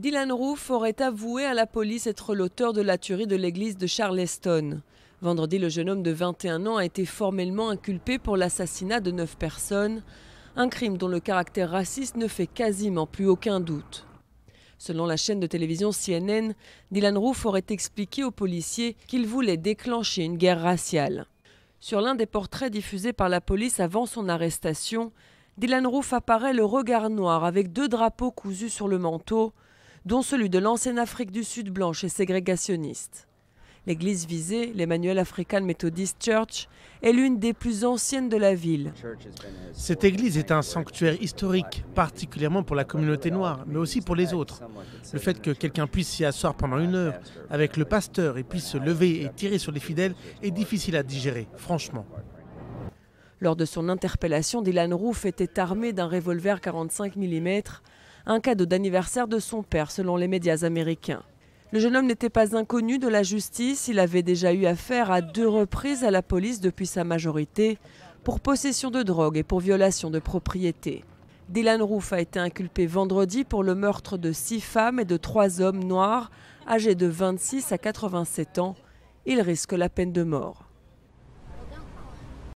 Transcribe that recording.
Dylan Roof aurait avoué à la police être l'auteur de la tuerie de l'église de Charleston. Vendredi, le jeune homme de 21 ans a été formellement inculpé pour l'assassinat de neuf personnes, un crime dont le caractère raciste ne fait quasiment plus aucun doute. Selon la chaîne de télévision CNN, Dylan Roof aurait expliqué aux policiers qu'il voulait déclencher une guerre raciale. Sur l'un des portraits diffusés par la police avant son arrestation, Dylan Roof apparaît le regard noir avec deux drapeaux cousus sur le manteau, dont celui de l'ancienne Afrique du Sud blanche et ségrégationniste. L'église visée, l'Emmanuel African Methodist Church, est l'une des plus anciennes de la ville. Cette église est un sanctuaire historique, particulièrement pour la communauté noire, mais aussi pour les autres. Le fait que quelqu'un puisse s'y asseoir pendant une heure avec le pasteur et puisse se lever et tirer sur les fidèles est difficile à digérer, franchement. Lors de son interpellation, Dylan Roof était armé d'un revolver 45 mm un cadeau d'anniversaire de son père selon les médias américains. Le jeune homme n'était pas inconnu de la justice, il avait déjà eu affaire à deux reprises à la police depuis sa majorité pour possession de drogue et pour violation de propriété. Dylan Roof a été inculpé vendredi pour le meurtre de six femmes et de trois hommes noirs âgés de 26 à 87 ans. Il risque la peine de mort.